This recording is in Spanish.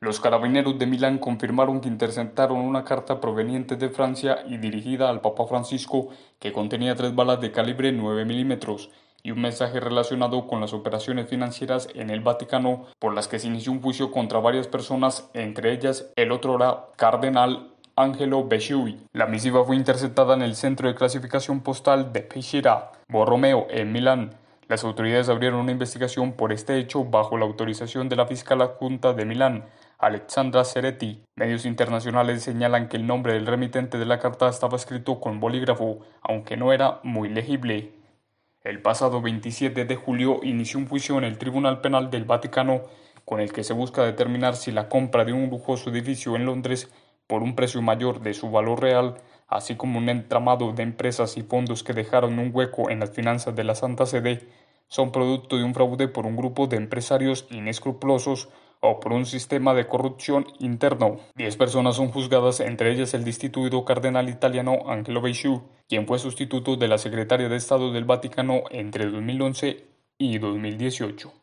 Los carabineros de Milán confirmaron que interceptaron una carta proveniente de Francia y dirigida al Papa Francisco que contenía tres balas de calibre 9 milímetros y un mensaje relacionado con las operaciones financieras en el Vaticano por las que se inició un juicio contra varias personas, entre ellas el otro era cardenal Angelo Besciui. La misiva fue interceptada en el centro de clasificación postal de Pescira, Borromeo, en Milán. Las autoridades abrieron una investigación por este hecho bajo la autorización de la fiscal adjunta de Milán, Alexandra Ceretti. Medios internacionales señalan que el nombre del remitente de la carta estaba escrito con bolígrafo, aunque no era muy legible. El pasado 27 de julio inició un juicio en el Tribunal Penal del Vaticano con el que se busca determinar si la compra de un lujoso edificio en Londres por un precio mayor de su valor real así como un entramado de empresas y fondos que dejaron un hueco en las finanzas de la Santa Sede, son producto de un fraude por un grupo de empresarios inescrupulosos o por un sistema de corrupción interno. Diez personas son juzgadas, entre ellas el destituido cardenal italiano Angelo Beixiu, quien fue sustituto de la secretaria de Estado del Vaticano entre 2011 y 2018.